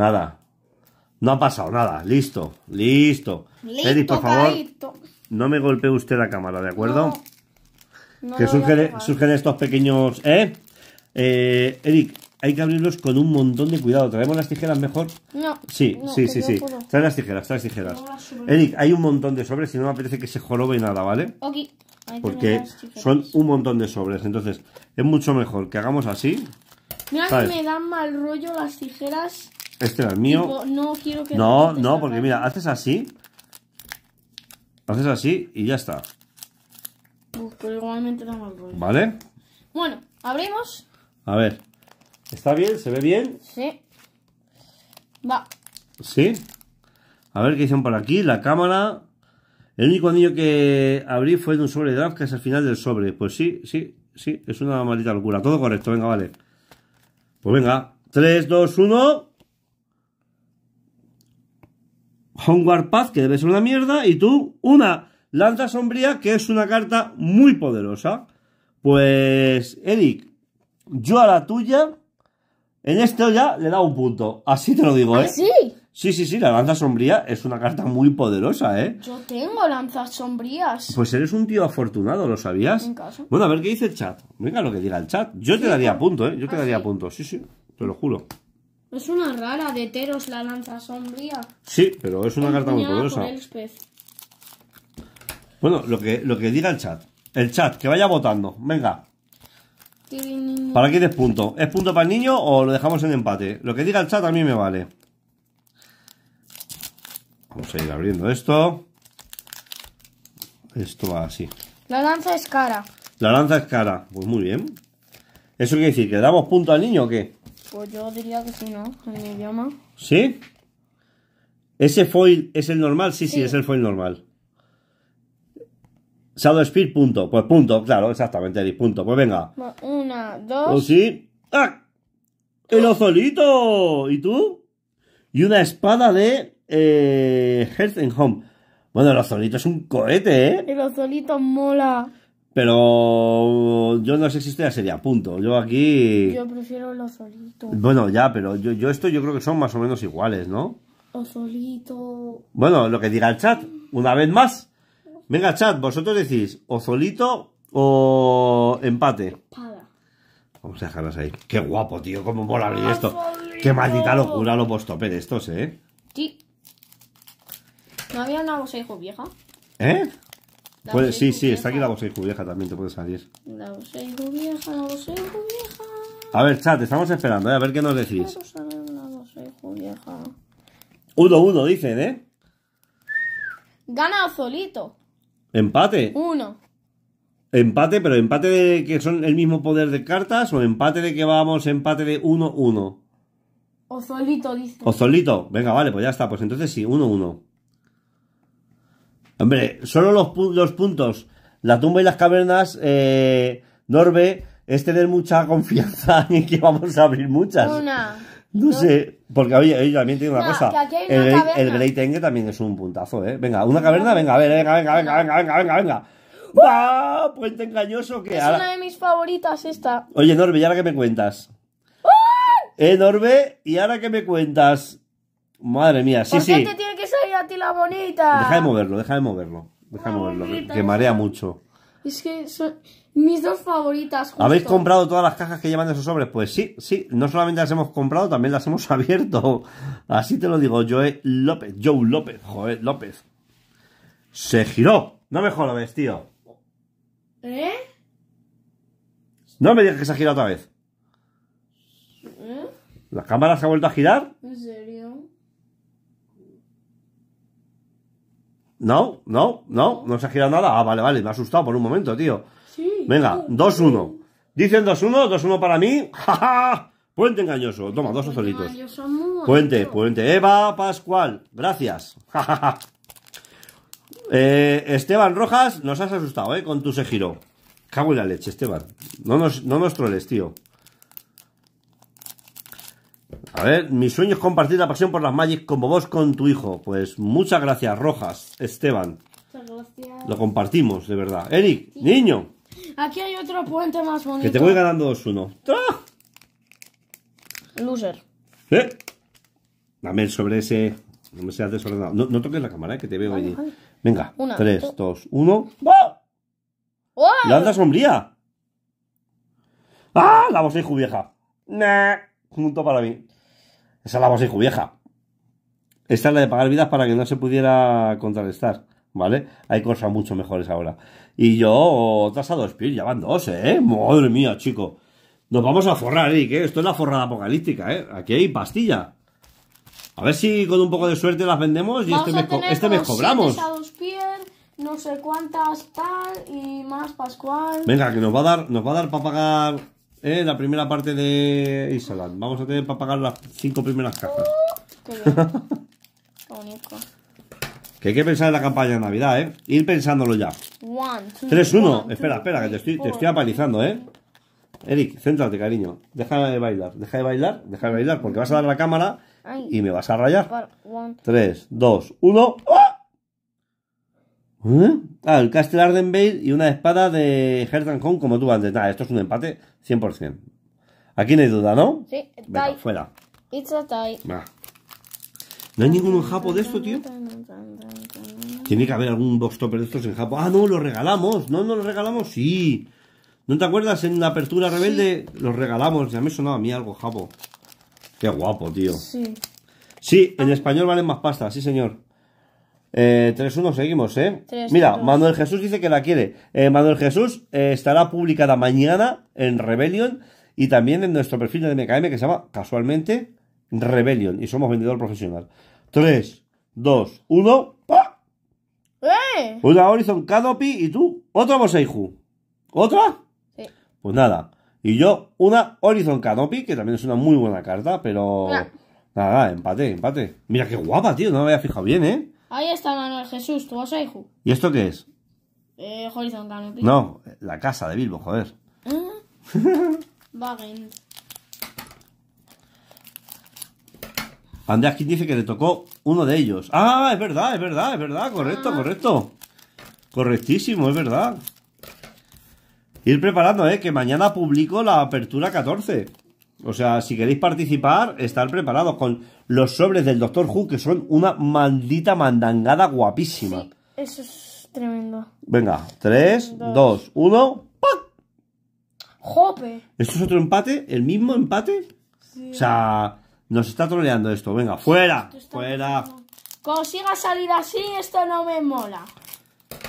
Nada. No ha pasado nada. Listo. Listo. Eric, por favor. No me golpee usted la cámara, ¿de acuerdo? que surgen, estos pequeños. ¿Eh? Eh, Eric, hay que abrirlos con un montón de cuidado. ¿Traemos las tijeras mejor? No. Sí, sí, sí, sí. Trae las tijeras, trae las tijeras. Eric, hay un montón de sobres y no me apetece que se jorobe nada, ¿vale? Ok. Porque son un montón de sobres. Entonces, es mucho mejor que hagamos así. Mira que me dan mal rollo las tijeras. Este era el mío. No, no, porque mira, haces así. Haces así y ya está. pero igualmente ¿Vale? Bueno, abrimos. A ver. ¿Está bien? ¿Se ve bien? Sí. Va. ¿Sí? A ver qué hicieron por aquí. La cámara. El único anillo que abrí fue de un sobre de draft, que es al final del sobre. Pues sí, sí, sí, es una maldita locura. Todo correcto, venga, vale. Pues venga, 3, 2, 1. Homeward Path, que debe ser una mierda, y tú una Lanza Sombría, que es una carta muy poderosa. Pues, Eric, yo a la tuya, en esto ya le da un punto. Así te lo digo, ¿Ah, ¿eh? ¿Sí? Sí, sí, sí, la lanza sombría es una carta muy poderosa, ¿eh? Yo tengo lanzas sombrías. Pues eres un tío afortunado, ¿lo sabías? Bueno, a ver qué dice el chat. Venga, lo que diga el chat. Yo te daría punto, ¿eh? Yo te ¿Ah, daría punto, sí, sí, te lo juro. Es una rara de Teros, la lanza sombría. Sí, pero es una carta muy poderosa. Bueno, lo que, lo que diga el chat. El chat, que vaya votando. Venga. ¿Para qué des punto? ¿Es punto para el niño o lo dejamos en empate? Lo que diga el chat a mí me vale. Vamos a ir abriendo esto. Esto va así. La lanza es cara. La lanza es cara. Pues muy bien. ¿Eso quiere decir que damos punto al niño o qué? Pues yo diría que sí, ¿no? En mi ¿Sí? ¿Ese foil es el normal? Sí, sí, es el foil normal. Shadow Speed, punto. Pues punto, claro, exactamente, punto. Pues venga. Una, dos. O oh, sí. ¡Ah! ¡El ozolito! ¿Y tú? Y una espada de eh, Health Home. Bueno, el ozolito es un cohete, ¿eh? El ozolito mola. Pero yo no sé si esto ya sería punto. Yo aquí. Yo prefiero los solitos. Bueno, ya, pero yo, yo esto yo creo que son más o menos iguales, ¿no? O solito. Bueno, lo que diga el chat, una vez más. Venga, chat, vosotros decís o solito o empate. Espada. Vamos a dejarlos ahí. Qué guapo, tío, cómo mola y esto. Qué maldita locura los vos estos, ¿eh? Sí. ¿No había una bolsa hijo vieja? ¿Eh? sí, sí, está aquí la Boseihu vieja también, te puede salir. La vieja, la vieja. A ver, chat, estamos esperando, eh, a ver qué nos decís. Vamos a 1-1, dicen, ¿eh? Gana Ozolito. Empate. 1. Empate, pero empate de que son el mismo poder de cartas o empate de que vamos, empate de 1-1. Ozolito dice. Ozolito, venga, vale, pues ya está. Pues entonces sí, 1-1. Hombre, solo los, puntos, la tumba y las cavernas, eh, Norbe, es tener mucha confianza en que vamos a abrir muchas. Una. No, sé, porque oye, también tiene una cosa. El, el, también es un puntazo, ¿eh? Venga, una caverna, venga, venga, venga, venga, venga, venga, venga, ¡Uh! venga. Puente engañoso que Es una de mis favoritas esta. Oye, Norbe, ¿y ahora qué me cuentas? Eh, Norbe, ¿y ahora qué me cuentas? Madre mía, sí, sí la bonita. Deja de moverlo, deja de moverlo. Deja de moverlo, que, marea mucho. Es que son mis dos favoritas. ¿Habéis comprado todas las cajas que llevan de esos sobres? Pues sí, sí. No solamente las hemos comprado, también las hemos abierto. Así te lo digo, Joe López. Joe López, Joe López. Se giró. No me jodas, tío. ¿Eh? No me digas que se ha girado otra vez. ¿Eh? ¿La cámara se ha vuelto a girar? No, no, no, no se ha girado nada. Ah, vale, vale, me ha asustado por un momento, tío. Sí. Venga, 2-1. Dicen 2-1, 2-1 para mí. ¡Ja, ja! Puente engañoso. Toma, dos ozolitos. Puente, puente. Eva Pascual, gracias. Eh, Esteban Rojas, nos has asustado, ¿eh? Con tu se segiro. Cago en la leche, Esteban. No nos, no nos troles, tío. A ver, mi sueño es compartir la pasión por las Magic como vos con tu hijo. Pues muchas gracias, Rojas, Esteban. Gracias. Lo compartimos, de verdad. Eric, niño. Aquí hay otro puente más bonito. Que te voy ganando 2-1. Loser. ¿Eh? Dame sobre ese. No me seas desordenado. No, toques la cámara, eh, que te veo allí. Venga, 3, 2, 1. ¡Oh! ¡La sombría! ¡Ah! La voz de vieja. Nah, junto para mí. Esa es la de vieja. Esta es la de pagar vidas para que no se pudiera contrarrestar, ¿vale? Hay cosas mucho mejores ahora. Y yo, a dos pies, ya van dos, ¿eh? Madre mía, chico. Nos vamos a forrar, ¿eh? Esto es la forrada apocalíptica, ¿eh? Aquí hay pastilla. A ver si con un poco de suerte las vendemos y este, me este cobramos. no sé cuántas tal y más Pascual. Venga, que nos va a dar, nos va a dar para pagar eh, la primera parte de Isaland. Vamos a tener para pagar las cinco primeras cajas. Que hay que pensar en la campaña de Navidad, ¿eh? Ir pensándolo ya. 3-1. Espera, espera, que te estoy, te estoy apalizando, ¿eh? Eric, céntrate, cariño. Deja de bailar, deja de bailar, deja de bailar, porque vas a dar la cámara y me vas a rayar. 3, 2, 1. ¡Oh! ¿Eh? Ah, el Castle Bale y una espada de Hertan Hong como tú antes. Nada, esto es un empate 100%. Aquí no hay duda, ¿no? Sí, está fuera. It's a tie. No hay ningún japo de esto, tío. Tiene que haber algún box topper de estos en Japón. Ah, no, lo regalamos. No, no lo regalamos. Sí. ¿No te acuerdas? En la apertura rebelde los regalamos. Ya me sonaba a mí algo japo. Qué guapo, tío. Sí. Sí, en español valen más pasta, sí, señor. Eh, 3-1, seguimos, ¿eh? Mira, Manuel Jesús dice que la quiere. Eh, Manuel Jesús eh, estará publicada mañana en Rebellion y también en nuestro perfil de MKM que se llama casualmente Rebellion y somos vendedor profesional. 3, 2, 1, ¡pa! ¡Eh! Una Horizon Canopy y tú, otra Boseiju. ¿Otra? Sí. Pues nada. Y yo, una Horizon Canopy, que también es una muy buena carta, pero. Nada, empate, empate. Mira qué guapa, tío, no me había fijado bien, ¿eh? Ahí está Manuel Jesús, tu ir. ¿Y esto qué es? Eh, No, la casa de Bilbo, joder. Wagen. ¿Eh? Andrés aquí dice que le tocó uno de ellos. Ah, es verdad, es verdad, es verdad, correcto, ah. correcto. Correctísimo, es verdad. Ir preparando, ¿eh? Que mañana publico la apertura 14. O sea, si queréis participar, estar preparados con los sobres del Doctor Who, que son una maldita mandangada guapísima. eso es tremendo. Venga, 3, 2, 1, ¡Pum! ¡Jope! ¿Esto es otro empate? ¿El mismo empate? Sí. O sea, nos está troleando esto. Venga, fuera, fuera. Consiga salir así, esto no me mola.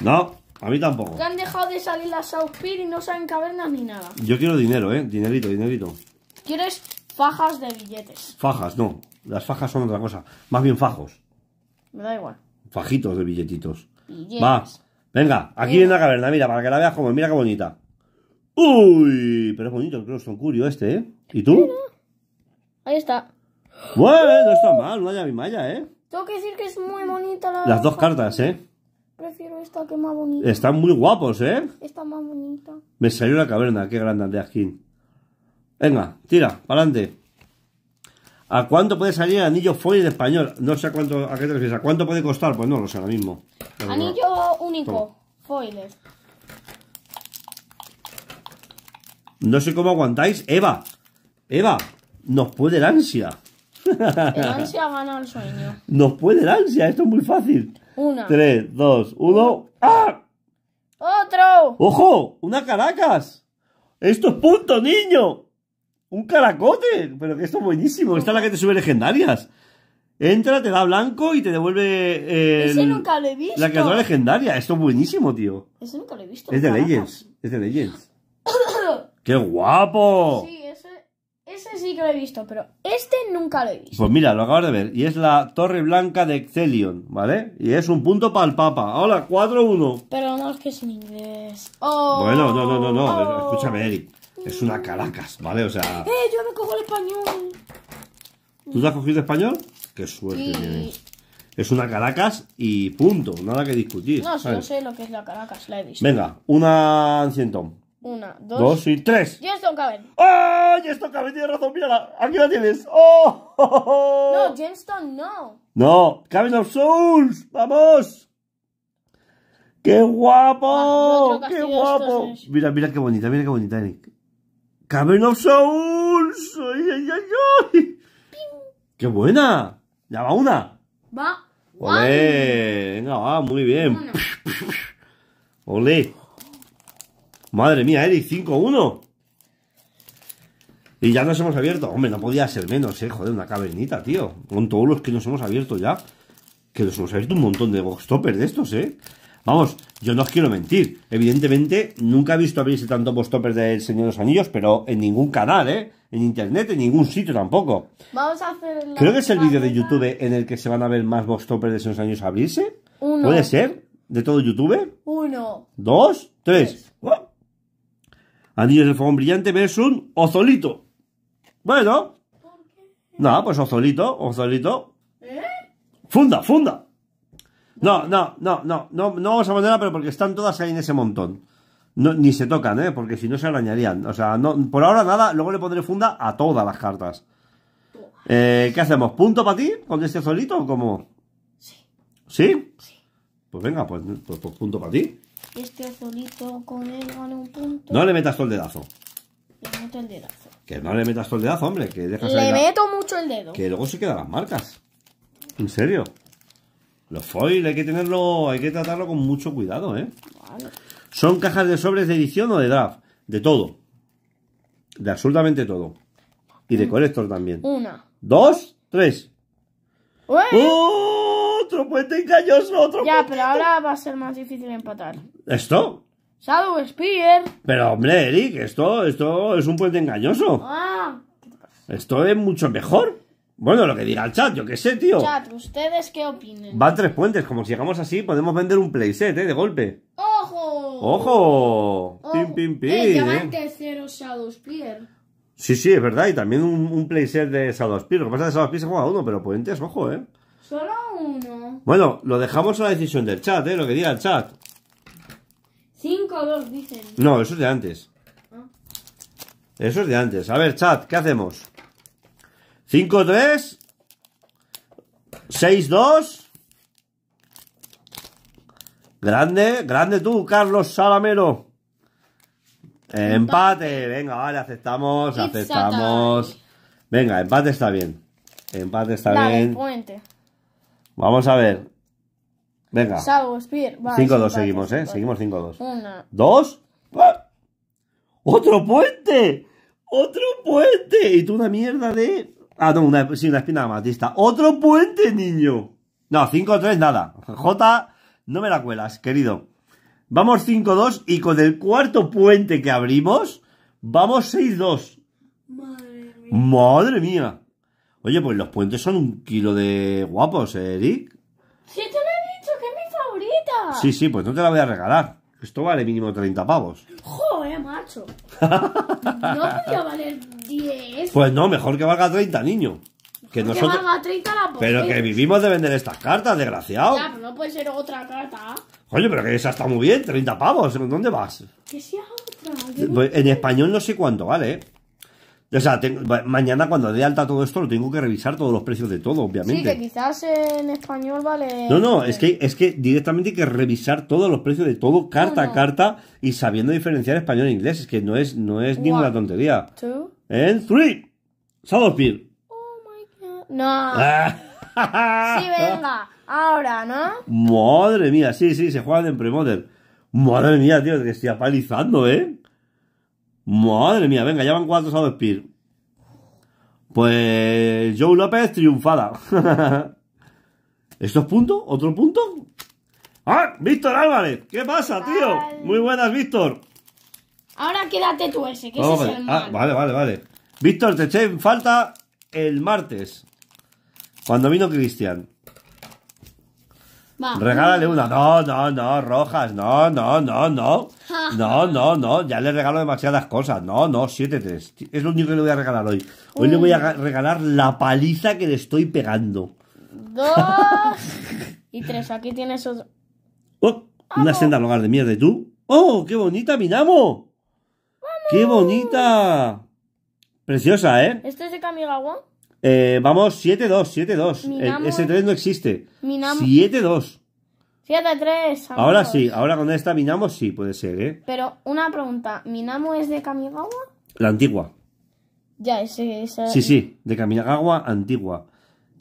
No, a mí tampoco. Que han dejado de salir las South y no saben cavernas ni nada. Yo quiero dinero, ¿eh? Dinerito, dinerito. ¿Quieres fajas de billetes? Fajas, no. Las fajas son otra cosa. Más bien fajos. Me da igual. Fajitos de billetitos. Va. Venga, aquí en la caverna, mira, para que la veas como, mira qué bonita. Uy, pero es bonito el un Curio este, ¿eh? ¿Y tú? Ahí está. Bueno, no está mal, no haya mi malla, ¿eh? Tengo que decir que es muy bonita la... Las dos cartas, ¿eh? Prefiero esta que más bonita. Están muy guapos, ¿eh? Esta más bonita. Me salió la caverna, qué grande de Venga, tira, para adelante. ¿A cuánto puede salir el anillo foil español? No sé a cuánto, a qué te refieres. cuánto puede costar? Pues no lo sé ahora mismo. anillo único, foil No sé cómo aguantáis. Eva, Eva, nos puede el ansia. El ansia gana el sueño. Nos puede el ansia, esto es muy fácil. Una. Tres, dos, uno. ¡Ah! ¡Otro! ¡Ojo! ¡Una caracas! ¡Esto es punto, niño! ¡Un caracote! Pero que esto es buenísimo. Esta es la que te sube legendarias. Entra, te da blanco y te devuelve. Eh, el, Ese nunca lo he visto. La criatura legendaria. Esto es buenísimo, tío. Ese nunca lo he visto. Es de Legends. Es de Legends. ¡Qué guapo! Sí, ese, sí que lo he visto, pero este nunca lo he visto. Pues mira, lo acabo de ver. Y es la Torre Blanca de Excelion, ¿vale? Y es un punto para el Papa. Ahora, 4-1. Pero no es que es en inglés. bueno, no, no, no, no. Oh. Escúchame, Eric. Es una Caracas, ¿vale? O sea. ¡Eh! Yo me cojo el español. ¿Tú te has cogido español? ¡Qué suerte tienes! Es una Caracas y punto, nada que discutir. No, no sé lo que es la Caracas, la he visto. Venga, una ancientón. Una, dos, dos y tres. ¡Jenston Caben. ¡Oh! ¡Jenston Caben tiene razón, mírala. Aquí la tienes. ¡Oh! No, Jenson no. No, Caben of Souls. ¡Vamos! ¡Qué guapo! ¡Qué guapo! Mira, mira qué bonita, mira qué bonita, Eric. Cabin of Souls. ¡Ay, ay, ay, ay! qué buena! Ya va una. Va. Olé. Venga, va, muy bien. Ole. Madre mía, Eric, 5-1. Y ya nos hemos abierto. Hombre, no podía ser menos, eh. Joder, una cavernita, tío. Con todos los que nos hemos abierto ya. Que nos hemos abierto un montón de box toppers de estos, eh. Vamos, yo no os quiero mentir. Evidentemente, nunca he visto abrirse tanto de del Señor de los Anillos, pero en ningún canal, ¿eh? En internet, en ningún sitio tampoco. Vamos a hacer. Creo que es el vídeo de YouTube en el que se van a ver más de del Señor de los Anillos abrirse. ¿Puede ser? ¿De todo YouTube? Uno. ¿Dos? ¿Tres? tres. Anillos del Fogón Brillante un Ozolito. Bueno. No, pues Ozolito, Ozolito. ¿Eh? Funda, funda. No, no, no, no, no, no vamos a ponerla, pero porque están todas ahí en ese montón. No, ni se tocan, ¿eh? Porque si no se arañarían. O sea, no, por ahora nada, luego le pondré funda a todas las cartas. Eh, ¿Qué hacemos? ¿Punto para ti con este solito o cómo? Sí. ¿Sí? Pues venga, pues, pues, pues punto para ti. Este azulito con él vale un punto. No le metas todo el dedazo. Le meto el dedazo. Que no le metas todo el dedazo, hombre. Que Le meto mucho el dedo. Que luego se quedan las marcas. ¿En serio? Los foil hay que tenerlo, hay que tratarlo con mucho cuidado, ¿eh? Son cajas de sobres de edición o de draft, de todo. De absolutamente todo. Y de mm. colector también. Una. Dos, tres. ¡Otro puente engañoso! ¡Otro Ya, pero ahora va a ser más difícil empatar. ¿Esto? ¡Salvo Spear. Pero hombre, Eric, esto, esto es un puente engañoso. Ah. Esto es mucho mejor. Bueno, lo que diga el chat, yo qué sé, tío. Chat, ¿ustedes qué opinan? Van tres puentes, como si llegamos así, podemos vender un playset, ¿eh? De golpe. ¡Ojo! ¡Ojo! Ojo. ojo pim pim, pim! Eh, tercero Sí, sí, es verdad, y también un, playset de Shadowspear. Lo que pasa es que Shadows se juega uno, pero puentes, ojo, ¿eh? Solo uno. Bueno, lo dejamos a la decisión del chat, ¿eh? Lo que diga el chat. Cinco o dos, dicen. No, eso es de antes. Ah. Eso es de antes. A ver, chat, ¿qué hacemos? 5-3. 6-2. Grande, grande tú, Carlos Salamero. Empate. venga, vale, aceptamos, aceptamos. Venga, empate está bien. Empate está bien. Puente. Vamos a ver. Venga. 5-2 seguimos, ¿eh? Seguimos 5-2. Una. ¿Dos? ¡Ah! ¡Otro puente! ¡Otro puente! Y tú una mierda de... Ah, no, sí, una espina matista ¡Otro puente, niño! No, 5-3, nada. J, no me la cuelas, querido. Vamos 5-2 y con el cuarto puente que abrimos, vamos 6-2. Madre mía. Madre mía. Oye, pues los puentes son un kilo de guapos, ¿eh, Eric. Sí, te lo he dicho, que es mi favorita. Sí, sí, pues no te la voy a regalar. Esto vale mínimo 30 pavos. ¡Joder! macho. No podía valer 10. Pues no, mejor que valga 30, niño. Que, no nosotros... que valga 30 la Pero que vivimos de vender estas cartas, desgraciado. Ya, pero no puede ser otra carta. Oye, pero que esa está muy bien, 30 pavos. ¿Dónde vas? Que sea otra. Pues en español no sé cuánto vale, ¿eh? O sea, mañana cuando dé alta todo esto, lo tengo que revisar todos los precios de todo, obviamente. Sí, que quizás en español vale. No, no, es que, es que directamente hay que revisar todos los precios de todo, carta a carta, y sabiendo diferenciar español e inglés. Es que no es, no es ninguna tontería. Two. And three. Oh my god. No. Ah. sí, venga. Ahora, ¿no? Madre mía, sí, sí, se juega en premodel Madre mía, tío, que estoy apalizando, ¿eh? Madre mía, venga, ya van cuatro sábados Spear. Pues Joe López triunfada. ¿Estos puntos? ¿Otro punto? ¡Ah! ¡Víctor Álvarez! ¿Qué pasa, tío? Muy buenas, Víctor. Ahora quédate tú ese, que ese es el ah, Vale, vale, vale. Víctor, te eché en falta el martes. Cuando vino Cristian. Regálale una. No, no, no, rojas. No, no, no, no. No, no, no. Ya le regalo demasiadas cosas. No, no, siete, 3 Es lo único que le voy a regalar hoy. Hoy le voy a regalar la paliza que le estoy pegando. Dos. y tres. Aquí tienes otro. Oh, una senda al hogar de mierda. ¿Y tú? ¡Oh, qué bonita, mi Minamo! ¡Qué bonita! Preciosa, ¿eh? ¿Este es de Kamigawa? Eh, vamos, 7-2, 7-2. Eh, ese 3 no existe. 7-2. 7-3. Ahora sí, ahora con esta Minamo sí puede ser, ¿eh? Pero una pregunta, ¿Minamo es de Kamigawa? La antigua. Ya, ese, ese... Sí, sí, de Kamigawa antigua.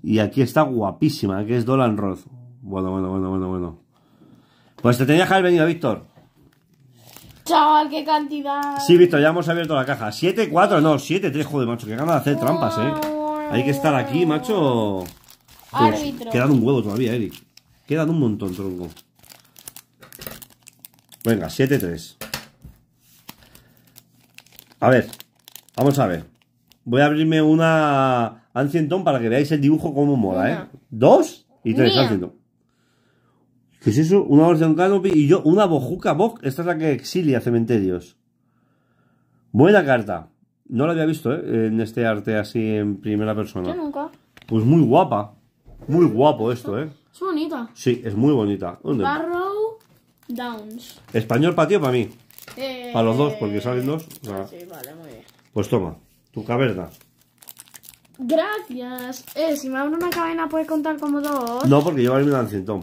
Y aquí está guapísima, que es Dolan Roth. Bueno, bueno, bueno, bueno, bueno. Pues te tenías que haber venido, Víctor. Chaval, qué cantidad. Sí, Víctor, ya hemos abierto la caja. 7-4, no, 7-3, joder, macho, que ganas de hacer trampas, eh. Oh. Hay que estar aquí, macho. Pues, quedan un huevo todavía, Eric. Quedan un montón, tronco. Venga, 7-3. A ver, vamos a ver. Voy a abrirme una Ancientón para que veáis el dibujo como mola, ¿eh? Dos y tres Ancientón. ¿Qué es eso? Una un Canopy y yo, una Bojuca box. Esta es la que exilia cementerios. Buena carta. No la había visto, ¿eh? En este arte así en primera persona. Yo nunca. Pues muy guapa. Muy guapo esto, ¿eh? Es bonita. Sí, es muy bonita. ¿Dónde? Barrow Downs. ¿Español patio para mí? Eh, para los dos, porque salen dos. sí, vale, muy bien. Pues toma, tu caverna. Gracias. Eh, si me abro una cadena, ¿puedes contar como dos? No, porque yo voy a irme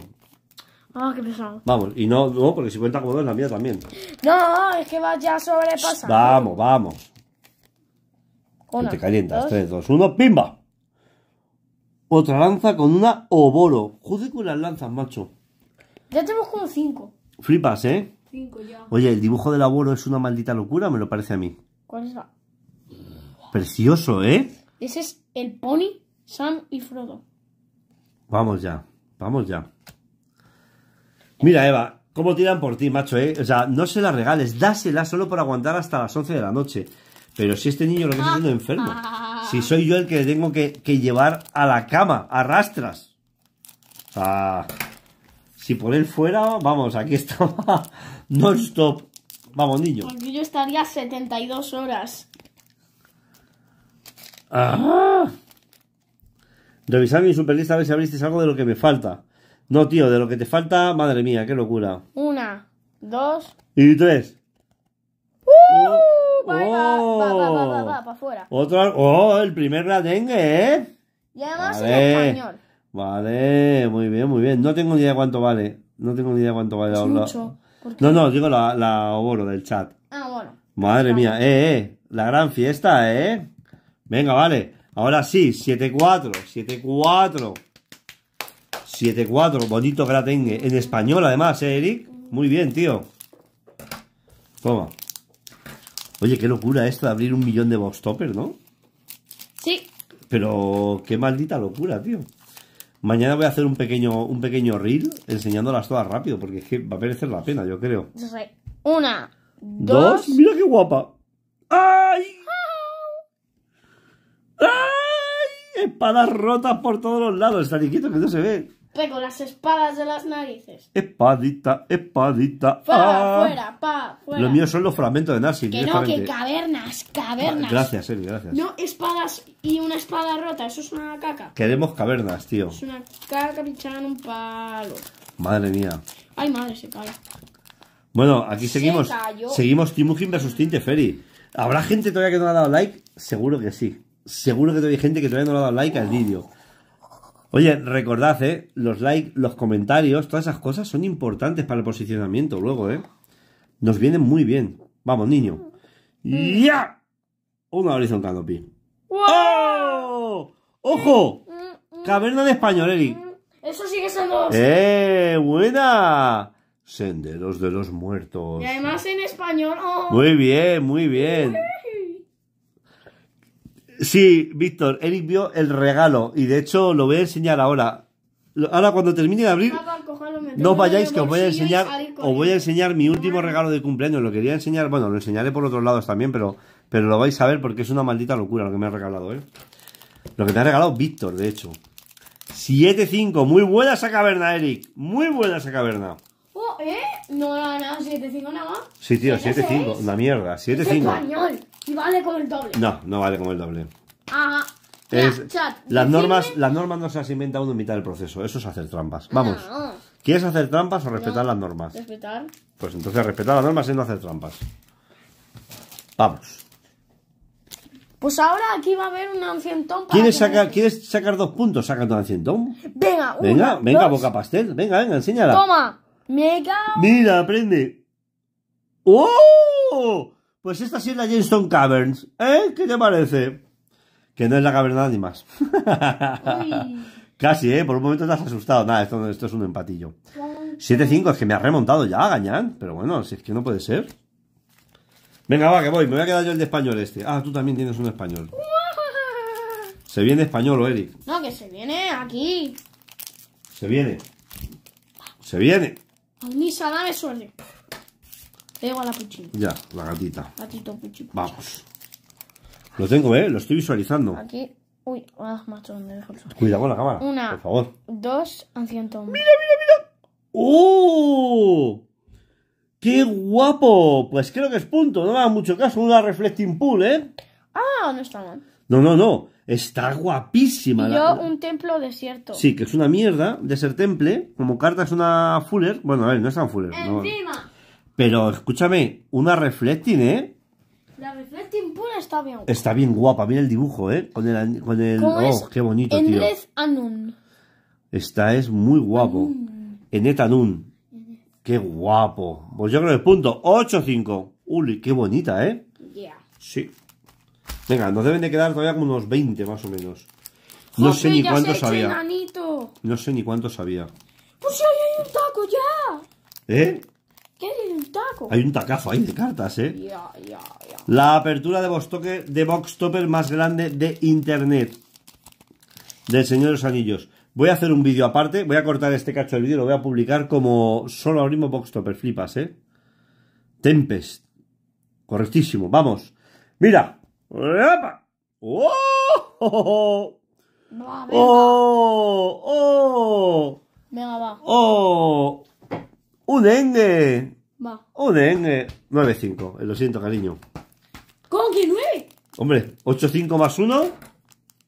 Ah, qué pesado. Vamos, y no, no, porque si cuenta como dos, la mía también. No, es que vas ya sobrepasado. Vamos, vamos. Una, te calientas. 3, 2, 1, ¡pimba! Otra lanza con una oboro. Joder con las lanzas, macho. Ya tenemos como 5. Flipas, ¿eh? Oye, el dibujo del oboro es una maldita locura, me lo parece a mí. ¿Cuál es la? Precioso, ¿eh? Ese es el pony, Sam y Frodo. Vamos ya, vamos ya. Mira, Eva, cómo tiran por ti, macho, ¿eh? O sea, no se las regales, dásela solo por aguantar hasta las 11 de la noche. Pero si este niño lo que está haciendo enfermo. Si soy yo el que le tengo que, llevar a la cama, arrastras. si por él fuera, vamos, aquí está non-stop. Vamos, niño. Porque yo estaría 72 horas. Ah. mi superlista a ver si abriste algo de lo que me falta. No, tío, de lo que te falta, madre mía, qué locura. Una, dos y tres. ¡Uh! oh, va, va, va, Otro, oh, el primer radengue, ¿eh? Y además vale. en español. Vale, muy bien, muy bien. No tengo ni idea cuánto vale. No tengo ni idea cuánto vale es mucho, No, no, digo la, la oboro del chat. Ah, bueno. Madre mía, eh, eh. La gran fiesta, eh. Venga, vale. Ahora sí, 7-4, 7-4. 7-4, bonito gratengue. En español, además, ¿eh, Eric. Muy bien, tío. Toma. Oye, qué locura esto de abrir un millón de box toppers, ¿no? Sí. Pero qué maldita locura, tío. Mañana voy a hacer un pequeño, un pequeño reel enseñándolas todas rápido, porque es que va a merecer la pena, yo creo. Una, dos. Mira qué guapa. ¡Ay! ¡Ay! Espadas rotas por todos los lados. Está quieto que no se ve con las espadas de las narices. Espadita, espadita. Pa, ah. fuera, pa, fuera. Lo mío son los fragmentos de Narsil. Que no, que cavernas, ah, cavernas. Gracias, Eli, gracias. No espadas y una espada rota, eso es una caca. Queremos cavernas, tío. Es una caca pinchada en un palo. Madre mía. Ay, madre, se cae. Bueno, aquí seguimos. Seguimos Timukin versus ferry ¿Habrá gente todavía que no ha dado like? Seguro que sí. Seguro que todavía hay gente que todavía no ha dado like al vídeo. Oye, recordad, ¿eh? los likes, los comentarios, todas esas cosas son importantes para el posicionamiento luego, ¿eh? Nos viene muy bien. Vamos, niño. ¡Ya! Una horizontal canopy. ¡Oh! ¡Ojo! Caverna de español, Eli Eso sigue siendo. ¡Eh! ¡Buena! Senderos de los muertos. Y además en español. Oh. Muy bien, muy bien. Sí, Víctor, Eric vio el regalo y de hecho lo voy a enseñar ahora. Ahora cuando termine de abrir, no vayáis que os voy a enseñar, os voy a enseñar mi último regalo de cumpleaños. Lo quería enseñar, bueno, lo enseñaré por otros lados también, pero, pero lo vais a ver porque es una maldita locura lo que me ha regalado, ¿eh? Lo que te ha regalado Víctor, de hecho. 7-5, muy buena esa caverna, Eric. Muy buena esa caverna. Oh, ¿eh? No, no, no, 7-5 nada más. Sí, tío, 7-5, una mierda, 7-5 vale como el doble. No, no vale como el doble. Ajá. las, normas, las normas no se las inventa uno en mitad del proceso. Eso es hacer trampas. Vamos. ¿Quieres hacer trampas o respetar las normas? Respetar. Pues entonces respetar las normas es no hacer trampas. Vamos. Pues ahora aquí va a haber un ancientón. Para ¿Quieres, sacar, dos puntos? Saca tu ancientón. Venga, Venga, venga, boca pastel. Venga, venga, enséñala. Toma. Mega. Mira, aprende. ¡Oh! Pues esta sí es la Jamestown Caverns, ¿eh? ¿Qué te parece? Que no es la caverna ni más. Casi, ¿eh? Por un momento te has asustado. Nada, esto, esto es un empatillo. 7-5, es que me ha remontado ya, Gañán. Pero bueno, si es que no puede ser. Venga, va, que voy. Me voy a quedar yo el de español este. Ah, tú también tienes un español. Se viene español, ¿o Eric. No, que se viene aquí. Se viene. Se viene. A mí me Pego a la Ya, la gatita. Gatito puchi, Vamos. Lo tengo, ¿eh? Lo estoy visualizando. Aquí. Uy, macho, dejo el sol? Cuidado con la cámara. Una. Por favor. Dos, anciento. ¡Mira, mira, mira! ¡Oh! ¡Qué guapo! Pues creo que es punto. No me da mucho caso. Una reflecting pool, ¿eh? Ah, no está mal. No, no, no. Está guapísima. Y yo, un templo desierto. Sí, que es una mierda de ser temple. Como carta es una fuller. Bueno, a ver, no es tan fuller. Encima. Pero escúchame, una reflecting, ¿eh? La reflecting pura está bien. Guapa. Está bien guapa, mira el dibujo, ¿eh? Con el... Con el oh, qué bonito, tío. Anun. Esta es muy guapo. Enet Anun. Qué guapo. Pues yo creo que punto 8-5. Uy, qué bonita, ¿eh? Yeah. Sí. Venga, nos deben de quedar todavía como unos 20 más o menos. No sé ni cuánto sabía. No sé ni cuánto sabía. Pues hay un taco ya. ¿Eh? ¿Qué hay taco? Hay un tacazo ahí de cartas, ¿eh? La apertura de box, de box Topper más grande de Internet. Del Señor de los Anillos. Voy a hacer un vídeo aparte. Voy a cortar este cacho del vídeo lo voy a publicar como solo abrimos box Topper. Flipas, ¿eh? Tempest. Correctísimo. Vamos. Mira. ¡Oh! ¡Oh! ¡Oh! ¡Oh! ¡Oh! ¡Oh! ¡Un dengue! Va. ¡Un dengue! 9-5. Eh, lo siento, cariño. ¿Cómo que 9? Hombre, 8-5 más 1.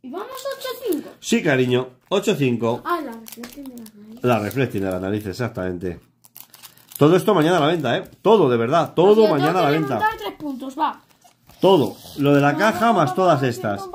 ¿Y vamos 8-5? Sí, cariño. 8-5. Ah, la reflexión de la nariz. La reflexión de la nariz, exactamente. Todo esto mañana a la venta, ¿eh? Todo, de verdad. Todo mañana a la venta. puntos, va. Todo. Lo de la caja más todas estas.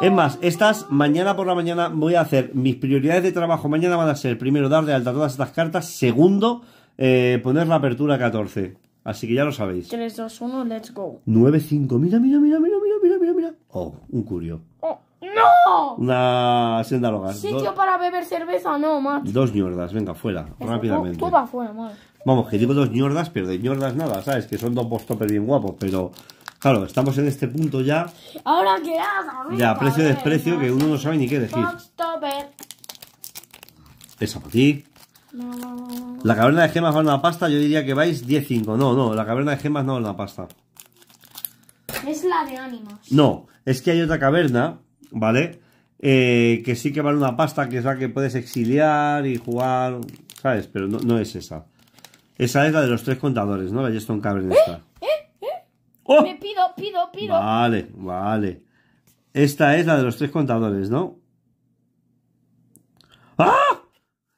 Es más, estas mañana por la mañana voy a hacer mis prioridades de trabajo. Mañana van a ser, primero, dar de alta todas estas cartas. Segundo, eh, poner la apertura 14. Así que ya lo sabéis. 3, 2, 1, let's go. 9, 5. Mira, mira, mira, mira, mira, mira, mira, Oh, un curio. Oh, ¡No! Una senda al Sitio dos... para beber cerveza, no, macho. Dos ñordas, venga, fuera, rápidamente. Vamos, que digo dos ñordas, pero de ñordas nada, ¿sabes? Que son dos postopes bien guapos, pero... Claro, estamos en este punto ya. Ahora que hagas, Ya, precio desprecio, que uno no sabe ni qué decir. Esa para ti. La caverna de gemas vale una pasta, yo diría que vais 10-5. No, no, la caverna de gemas no vale una pasta. Es la de ánimos. No, es que hay otra caverna, ¿vale? Eh, que sí que vale una pasta, que es la que puedes exiliar y jugar, ¿sabes? Pero no, es esa. Esa es la de los tres contadores, ¿no? La Cavern ¿Eh? esta. ¿Eh? ¿Eh? ¡Oh! Me pido, pido, pido. Vale, vale. Esta es la de los tres contadores, ¿no? ¡Ah!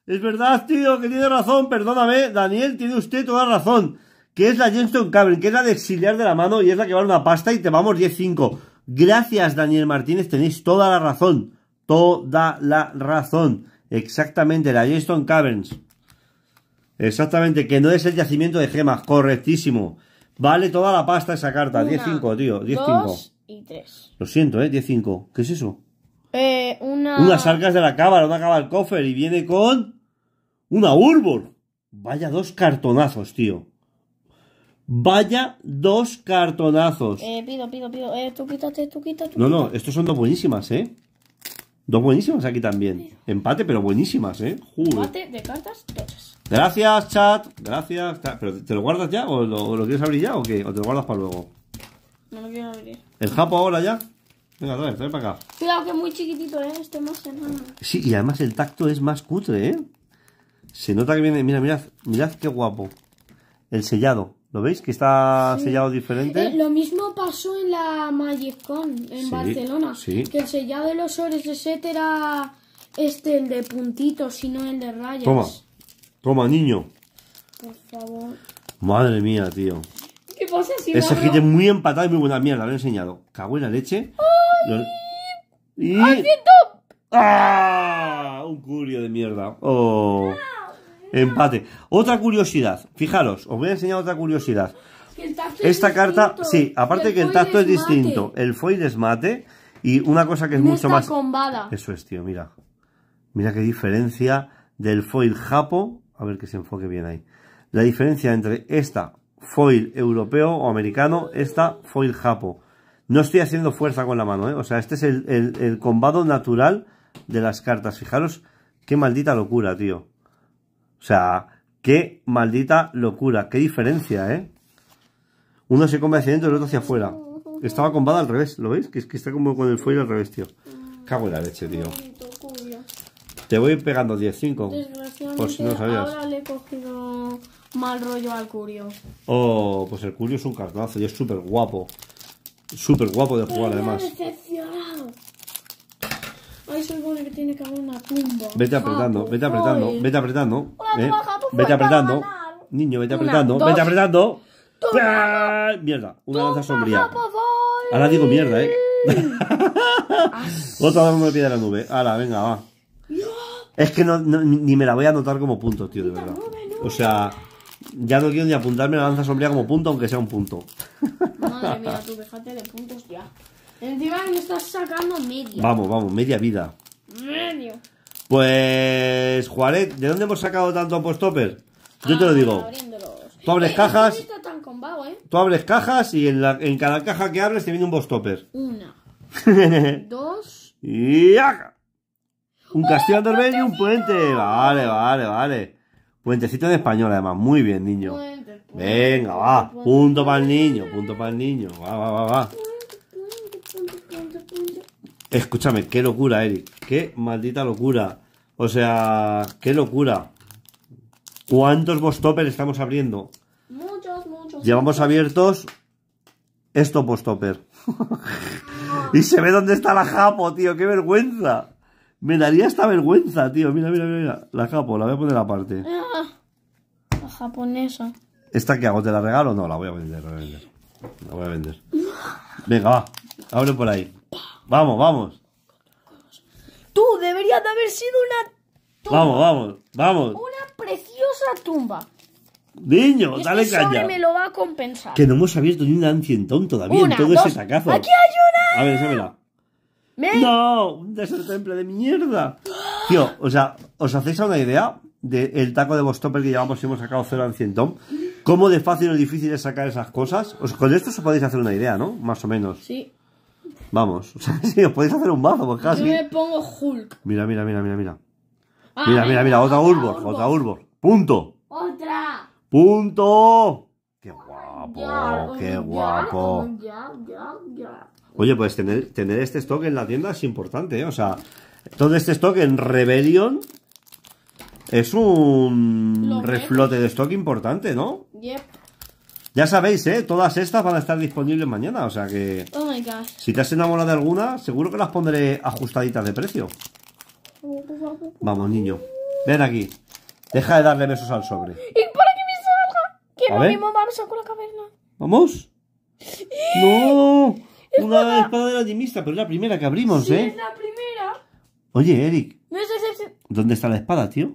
Es verdad, tío, que tiene razón, perdóname, Daniel, tiene usted toda razón. Que es la Jenson Cavern, que es la de exiliar de la mano y es la que vale una pasta y te vamos 10-5. Gracias, Daniel Martínez, tenéis toda la razón. Toda la razón. Exactamente, la Jenson Caverns. Exactamente, que no es el yacimiento de gemas, correctísimo. Vale toda la pasta esa carta, 10-5, tío, 10-5. Y Lo siento, ¿eh? 10-5. ¿Qué es eso? Eh, una... Unas arcas de la cámara, una cámara al cofre y viene con... Una Urbor. Vaya dos cartonazos, tío. Vaya dos cartonazos. Eh, pido, pido, pido. Eh, tú quítate, tú quítate. no, no, estos son dos buenísimas, ¿eh? Dos buenísimas aquí también. Empate, pero buenísimas, ¿eh? Juro. Empate de cartas tochas. Gracias, chat. Gracias. ¿Pero te lo guardas ya? ¿O lo, quieres abrir ya o qué? ¿O te lo guardas para luego? No lo quiero abrir. ¿El japo ahora ya? Venga, trae, trae para acá. Cuidado que es muy chiquitito, ¿eh? Este más hermano. Sí, y además el tacto es más cutre, ¿eh? Se nota que viene, mira, mirad, mirad qué guapo. El sellado. ¿Lo veis? Que está sellado diferente. Eh, lo mismo pasó en la Magic en Barcelona. Sí. Que el sellado de los Set era este, el de puntitos y no el de rayas. Toma, toma, niño. Por favor. Madre mía, tío. ¿Qué pasa si Ese gil es muy empatado y muy buena. mierda lo he enseñado. Cago en la leche. ¡Ay! ¡Ah! Un curio de mierda. Oh. Ah. Empate. Otra curiosidad. Fijaros, os voy a enseñar otra curiosidad. Esta carta, sí, aparte que el tacto es, distinto, el foil es mate y una cosa que es mucho más... Eso es, tío, mira. Mira qué diferencia del foil japo. A ver que se enfoque bien ahí. La diferencia entre esta foil europeo o americano, esta foil japo. No estoy haciendo fuerza con la mano, ¿eh? O sea, este es el, el, el combado natural de las cartas. Fijaros qué maldita locura, tío. O sea, qué maldita locura, qué diferencia, ¿eh? Uno se come hacia adentro y el otro hacia afuera. Estaba con al revés, ¿lo veis? Que está como con el fuego al revés, tío. Cago en la leche, tío. Te voy pegando 10, 5. Por si no sabías. Ahora le he cogido mal rollo al curio. Oh, pues el curio es un cartazo y es súper guapo. Súper guapo de jugar, además ahí que tiene que haber una tumba. Vete ah, apretando, vete apretando, vete apretando. Eh? vete apretando. Niño, vete apretando, vete apretando. Mierda, una lanza sombría. Ahora digo mierda, eh. Otra vez me pide la nube. Ahora, venga, va. Es que no, ni me la voy a anotar como punto, tío, de verdad. O sea, ya no quiero ni apuntarme la lanza sombría como punto, aunque sea un punto. Madre mía, tú, déjate de puntos ya. Encima me estás sacando media. Vamos, vamos, media vida. Medio. Pues, Juaret, ¿de dónde hemos sacado tanto toppers Yo te lo ah, digo. Tú abres eh, cajas. ¿eh? Tú abres cajas y en, cada caja que abres te viene un post-topper Una. dos. Y acá. Un castillo bello y un puente. Vale, vale, vale. Puentecito en español, además. Muy bien, niño. Puente, Venga, va. punto para el niño. Punto para el niño. Va, va, va, va. Escúchame, qué locura, Eric. Qué maldita locura. O sea, qué locura. ¿Cuántos post estamos abriendo? Muchos, muchos. Llevamos abiertos estos post y se ve dónde está la japo, tío. Qué vergüenza. Me daría esta vergüenza, tío. Mira, mira, mira, La japo, la voy a poner aparte. Ah, la japonesa. ¿Esta qué hago? ¿Te la regalo? No, la voy a vender, la voy a vender. La voy a vender. Venga, va. Abre por ahí. Vamos, vamos. Tú deberías de haber sido una Vamos, vamos, vamos. Una preciosa tumba. Niño, dale este caña. me lo va a compensar. Que no hemos abierto ni un ancientón todavía en todo ese tacazo. ¡Aquí hay una! A ver, ¡No! ¡Un temple de mierda! Tío, o sea, ¿os hacéis una idea del taco de Bostopper que llevamos y hemos sacado cero ancientón ¿Cómo de fácil o difícil es sacar esas cosas? Os, con esto os podéis hacer una idea, ¿no? Más o menos. Sí. Vamos, o sea, si os podéis hacer un mazo, pues casi. Yo me pongo Hulk. Mira, mira, mira, mira, mira. Ah, mira, mira, mira, otra Urbor, otra Urbor. Punto. Otra. Punto. Qué guapo, qué guapo. Oye, pues tener, tener este stock en la tienda es importante, ¿eh? O sea, todo este stock en Rebellion es un reflote de stock importante, ¿no? Yep. Ya sabéis, ¿eh? Todas estas van a estar disponibles mañana, o sea que... Oh my gosh. Si te has enamorado de alguna, seguro que las pondré ajustaditas de precio. Vamos, niño. Ven aquí. Deja de darle besos al sobre. ¿Y para que me salga? Que a mi mamá a la caverna. ¿Vamos? ¡No! una espada de la pero es la primera que abrimos, ¿eh? es la primera. Oye, Eric. ¿Dónde está la espada, tío?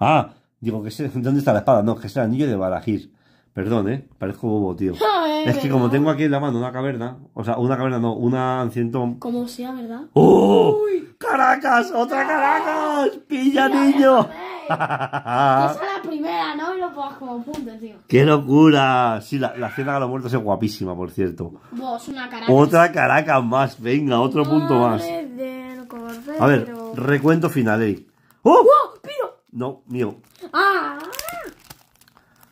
Ah, digo que ¿Dónde está la espada? No, que es el anillo de Barajir. Perdón, ¿eh? Parezco bobo, tío. Eh, es que como tengo aquí en la mano una caverna, o sea, una caverna no, una ancientón. Como sea, ¿verdad? ¡Oh! Uy. ¡Caracas! ¡Otra Caracas! ¡Pilla, niño! Eh. Esa es la primera, ¿no? Y lo pongas como punto, tío. ¡Qué locura! Sí, la, la cena de los muertos es guapísima, por cierto. Vos, una Caracas. Otra Caracas más, venga, otro punto más. A ver, recuento final, ¿eh? ¡Oh! ¡Oh! ¡Piro! No, mío. ¡Ah!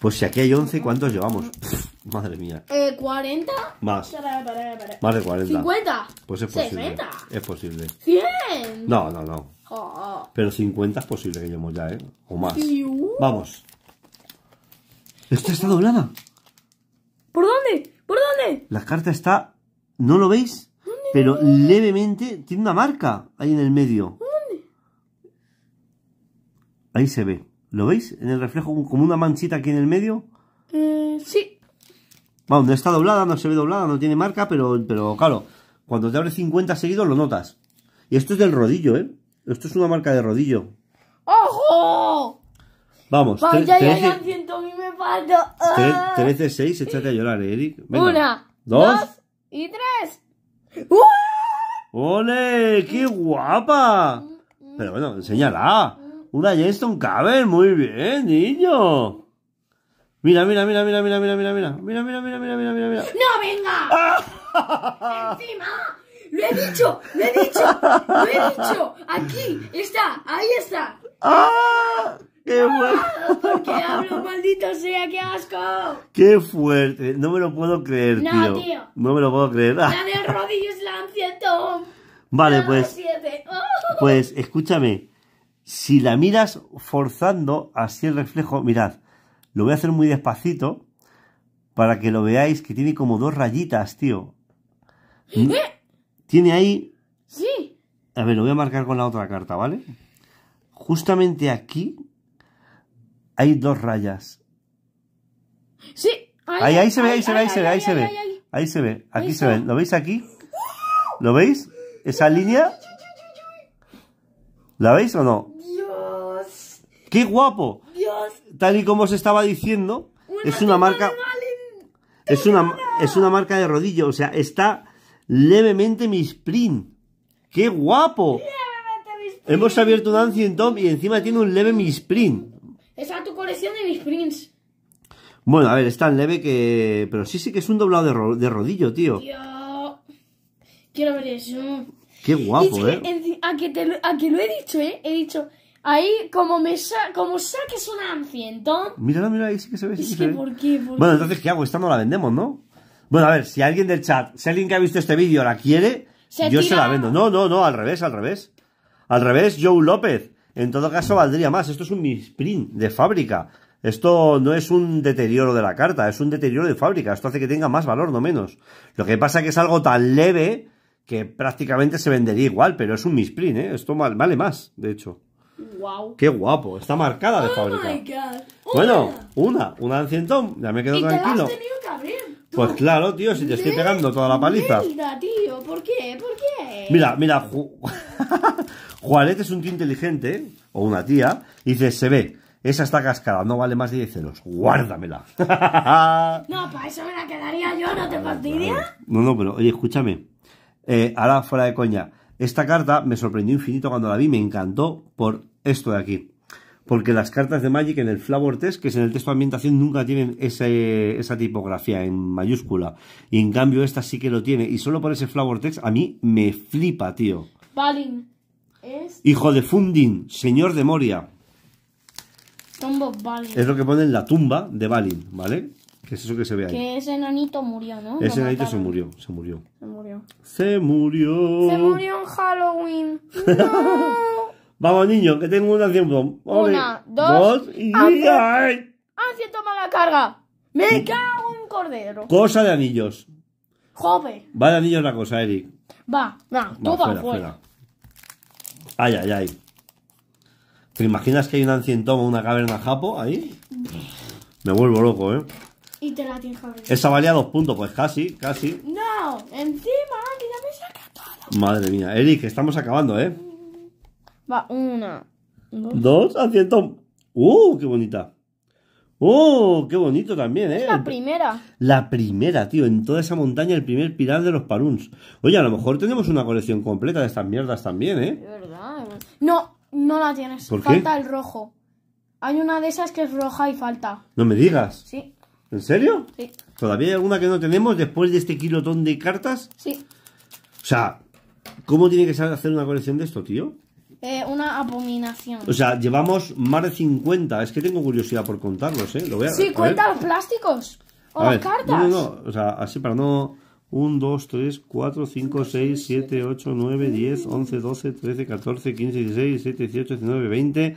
Pues si aquí hay 11, ¿cuántos llevamos? madre mía. Eh, ¿40? Más. Más de 40. ¿50? Pues es posible. ¿70? Es posible. ¿100? No, no, no. Oh, oh. Pero 50 es posible que llevemos ya, ¿eh? O más. Uh. Vamos. Esta está doblada. ¿Por dónde? ¿Por dónde? La carta está... ¿No lo veis? Pero levemente tiene una marca ahí en el medio. ¿Dónde? Ahí se ve. ¿Lo veis? En el reflejo, como una manchita aquí en el medio. Eh, sí. Vamos, no está doblada, no se ve doblada, no tiene marca, pero, pero claro, cuando te abres 50 seguidos lo notas. Y esto es del rodillo, ¿eh? Esto es una marca de rodillo. ¡Ojo! Vamos, Vaya, ya 3 6, ah. échate a llorar, eh, Eric. Una, dos, y tres. ¡Ole! ¡Qué guapa! Mm, mm. Pero bueno, enséñala. Mm. Una Jetstone Cable, muy bien, niño. Mira, mira, mira, mira, mira, mira, mira, mira, mira, mira, mira, mira, mira, mira, mira. ¡No venga! ¡Encima! ¡Lo he dicho! ¡Lo he dicho! ¡Lo he dicho! ¡Aquí! ¡Está! ¡Ahí está! ¡Ah! ¡Qué bueno! qué hablo, maldito sea? ¡Qué asco! ¡Qué fuerte! No me lo puedo creer, no, tío. No me lo puedo creer. La de rodillas la Tom. Vale, pues. Pues, escúchame. Si la miras forzando así el reflejo, mirad, lo voy a hacer muy despacito para que lo veáis que tiene como dos rayitas, tío. Tiene ahí... Sí. A ver, lo voy a marcar con la otra carta, ¿vale? Justamente aquí hay dos rayas. Sí. Ahí, se ve, ahí se ve, ahí se ve, ahí se ve. Ahí se ve, aquí se ve. ¿Lo veis aquí? ¿Lo veis? Esa línea. ¿La veis o no? ¡Qué guapo! Dios. Tal y como os estaba diciendo, es una marca... Es una, es una marca de rodillo, o sea, está levemente mi sprint ¡Qué guapo! Levemente Hemos abierto un Ancient Tom y encima tiene un leve mi sprint Esa es tu colección de mis Bueno, a ver, es tan leve que... Pero sí, sí que es un doblado de, rodillo, tío. Quiero ver eso. Qué guapo, ¿eh? a que lo he dicho, ¿eh? He dicho... Ahí, como me como saques una anciento. entonces... Mírala, mira, ahí sí que se ve. Sí bueno, entonces, ¿qué hago? Esta no la vendemos, ¿no? Bueno, a ver, si alguien del chat, si alguien que ha visto este vídeo la quiere, yo se la vendo. No, no, no, al revés, al revés. Al revés, Joe López. En todo caso, valdría más. Esto es un misprint de fábrica. Esto no es un deterioro de la carta, es un deterioro de fábrica. Esto hace que tenga más valor, no menos. Lo que pasa es que es algo tan leve que prácticamente se vendería igual, pero es un misprint, ¿eh? Esto vale más, de hecho. Wow. Qué guapo, está marcada de oh fábrica. Bueno, una, una de tom ya me quedo tranquilo. Pues claro, tío, si te estoy pegando toda la paliza. Mira, ¿por qué? ¿Por qué? Mira, mira, es un tío inteligente, o una tía, y dice, se ve, esa está cascada, no vale más de 10 euros. guárdamela. no, para eso me la quedaría yo, ¿no te fastidia? No, no, pero oye, escúchame, eh, ahora fuera de coña, esta carta me sorprendió infinito cuando la vi, me encantó por esto de aquí. Porque las cartas de Magic en el Flower Test, que es en el texto de ambientación, nunca tienen esa tipografía en mayúscula. Y en cambio esta sí que lo tiene. Y solo por ese Flower text a mí me flipa, tío. Balin. Es... Hijo de Fundin, señor de Moria. Es lo que pone en la tumba de Balin, ¿vale? ¿Qué es eso que se ve ahí? Que ese enanito murió, ¿no? Ese enanito se murió, se murió. Se murió. Se murió. Se murió en Halloween. Vamos, niño, que tengo un tiempo. una, dos, y... ¡Ay! ¡Ancientoma ah, la carga! ¡Me cago en un cordero! Cosa de anillos. ¡Jove! Va de anillos la cosa, Eric. Va, va, tú vas pues. fuera, Ay, ay, ay. ¿Te imaginas que hay un ancientoma, una caverna japo ahí? Mm. Me vuelvo loco, ¿eh? Y te la Esa valía dos puntos, pues casi, casi. No, encima, que me saca Madre mía, Eric, estamos acabando, ¿eh? Va, una. Dos, haciendo. ¡Uh, qué bonita! Uh, qué bonito también, eh! La primera. La primera, tío, en toda esa montaña, el primer pilar de los Paruns. Oye, a lo mejor tenemos una colección completa de estas mierdas también, ¿eh? verdad. No, no la tienes. falta el rojo. Hay una de esas que es roja y falta. No me digas. Sí. ¿En serio? Sí. ¿Todavía hay alguna que no tenemos después de este kilotón de cartas? Sí. O sea, ¿cómo tiene que ser hacer una colección de esto, tío? Eh, una abominación. O sea, llevamos más de 50. Es que tengo curiosidad por contarlos, ¿eh? Lo voy a, sí, cuenta los plásticos. O a las ver. cartas. No, no, no. O sea, así para no... 1, 2, 3, 4, 5, 6, 7, 8, 9, 10, 11, 12, 13, 14, 15, 16, 17, 18, 19, 20...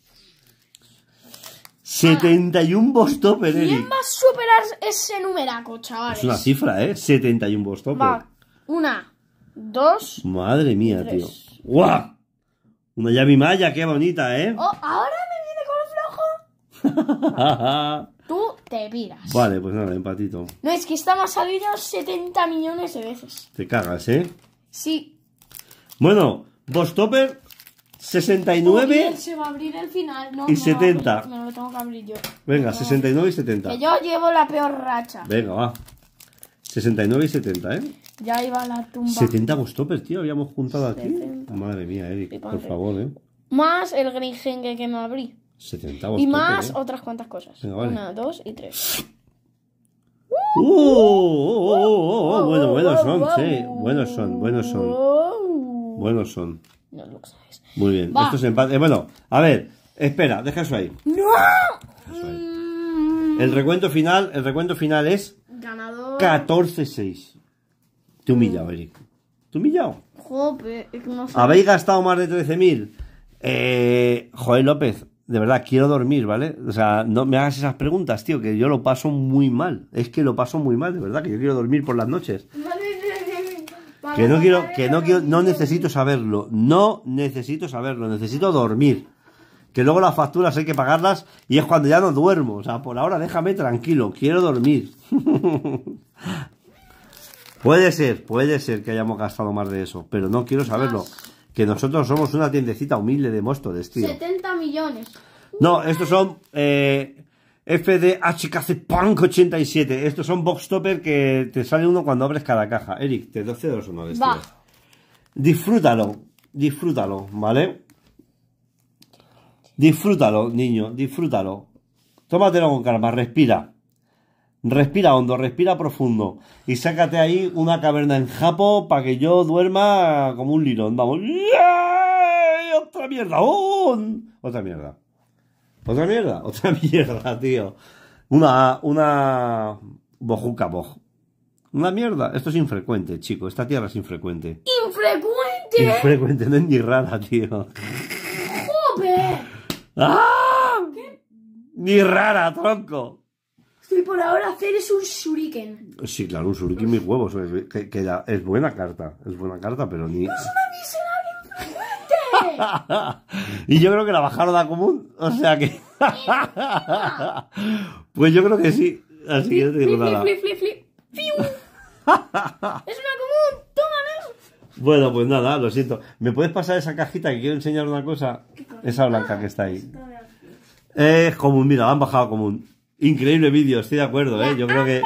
71 boss topper, ¿Quién va a superar ese numeraco, chavales? Es una cifra, ¿eh? 71 boss topper. Va. Una, dos. Madre mía, tío. ¡Guau! Una llave maya, qué bonita, ¿eh? Oh, ahora me viene con flojo. Tú te piras. Vale, pues nada, empatito. No, es que estamos me salido 70 millones de veces. Te cagas, ¿eh? Sí. Bueno, boss topper 69 se va a abrir el final. No, y 70. lo tengo que abrir yo. Venga, 69 y 70. Que yo llevo la peor racha. Venga, va. 69 y 70, ¿eh? Ya iba la tumba. 70 topes, tío, habíamos juntado aquí. Madre mía, Eric, por favor, ¿eh? Más el gringengue que no abrí. 70 Y más ¿eh? otras cuantas cosas. Venga, vale. Una, dos y tres. ¡Uh! oh, oh, oh! oh, oh, oh! Bueno, buenos son, sí. Buenos son, buenos son. Buenos son. No lo sabes. Muy bien. Esto es empate. Eh, bueno, a ver, espera, deja eso ahí. ¡No! El recuento final, el recuento final es 14-6. Te humilla, mm. Eric. Te humillado. Joder, no Habéis gastado más de 13.000. Eh, Joel López, de verdad, quiero dormir, ¿vale? O sea, no me hagas esas preguntas, tío, que yo lo paso muy mal. Es que lo paso muy mal, de verdad, que yo quiero dormir por las noches. Vale. Que no quiero, que no quiero, no necesito saberlo. No necesito saberlo, necesito dormir. Que luego las facturas hay que pagarlas y es cuando ya no duermo. O sea, por ahora déjame tranquilo, quiero dormir. puede ser, puede ser que hayamos gastado más de eso, pero no quiero saberlo. Que nosotros somos una tiendecita humilde de Móstoles, tío. 70 millones. No, estos son eh, FDHKC Punk 87. Estos son box topper que te sale uno cuando abres cada caja. Eric, te 12 2 uno de Disfrútalo, disfrútalo, ¿vale? Disfrútalo, niño, disfrútalo. Tómatelo con calma, respira. Respira hondo, respira profundo. Y sácate ahí una caverna en Japo para que yo duerma como un lirón. Vamos. ¡Otra mierda! ¡Oh! Otra mierda otra mierda otra mierda, otra mierda, tío. Una, una bojuca boj. Una mierda. Esto es infrecuente, chico. Esta tierra es infrecuente. ¡Infrecuente! Infrecuente, no es ni rara, tío. ¡Joder! ¡Ah! ¿Qué? Ni rara, tronco. Estoy por ahora hacer es un shuriken. Sí, claro, un shuriken mis huevos. Que, es buena carta. Es buena carta, pero ni. ¡No es pues una y yo creo que la bajaron a común. O sea que. pues yo creo que sí. Así que digo nada. ¡Es una común! Bueno, pues nada, lo siento. ¿Me puedes pasar esa cajita que quiero enseñar una cosa? Esa blanca que está ahí. Ah, es común, mira, la han bajado común. Increíble vídeo, estoy de acuerdo, ¿eh? Yo creo que.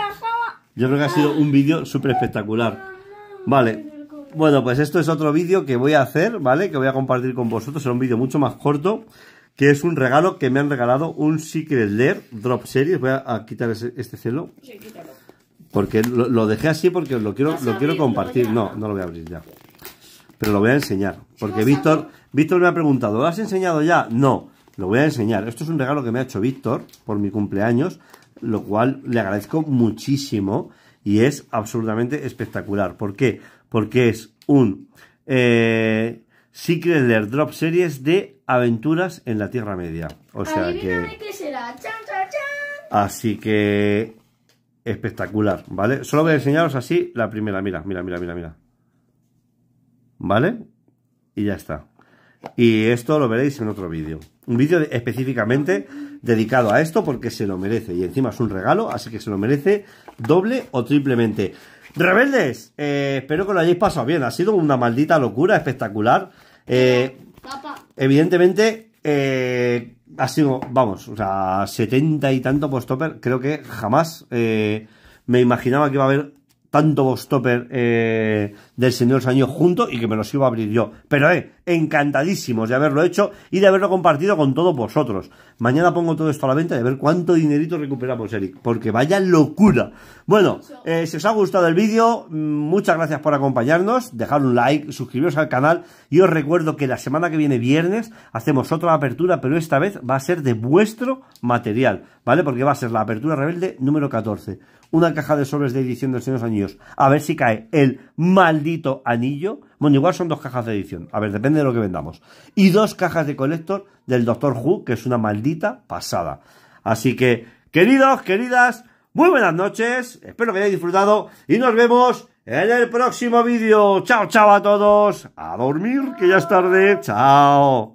Yo creo que ha sido un vídeo súper espectacular. Ah, vale, bueno, pues esto es otro vídeo que voy a hacer, ¿vale? Que voy a compartir con vosotros, será un vídeo mucho más corto, que es un regalo que me han regalado un Secret Lair Drop Series. Voy a, quitar este celo. Porque lo, dejé así porque lo quiero, lo quiero compartir. No, no lo voy a abrir ya. Pero lo voy a enseñar. Porque Víctor, Víctor me ha preguntado, ¿lo has enseñado ya? No, lo voy a enseñar. Esto es un regalo que me ha hecho Víctor por mi cumpleaños, lo cual le agradezco muchísimo y es absolutamente espectacular. ¿Por qué? porque es un eh, Secret Lair Drop Series de aventuras en la Tierra Media. O sea que... Así que... Espectacular, ¿vale? Solo voy a enseñaros así la primera, mira, mira, mira, mira, mira. ¿Vale? Y ya está. Y esto lo veréis en otro vídeo. Un vídeo específicamente dedicado a esto porque se lo merece. Y encima es un regalo, así que se lo merece doble o triplemente. Rebeldes, eh, espero que lo hayáis pasado bien. Ha sido una maldita locura espectacular. Eh, evidentemente, eh, ha sido, vamos, o sea, 70 y tanto post-topper. Creo que jamás me imaginaba que iba a haber tanto box topper eh, del Señor Saño junto y que me los iba a abrir yo. Pero eh, encantadísimos de haberlo hecho y de haberlo compartido con todos vosotros. Mañana pongo todo esto a la venta de ver cuánto dinerito recuperamos, Eric, porque vaya locura. Bueno, eh, si os ha gustado el vídeo, mm, muchas gracias por acompañarnos, dejar un like, suscribiros al canal y os recuerdo que la semana que viene, viernes, hacemos otra apertura, pero esta vez va a ser de vuestro material, ¿vale? Porque va a ser la apertura rebelde número 14 una caja de sobres de edición de los Anillos. A ver si cae el maldito anillo. Bueno, igual son dos cajas de edición. A ver, depende de lo que vendamos. Y dos cajas de colector del Doctor Who, que es una maldita pasada. Así que, queridos, queridas, muy buenas noches. Espero que hayáis disfrutado y nos vemos en el próximo vídeo. Chao, chao a todos. A dormir, que ya es tarde. Chao.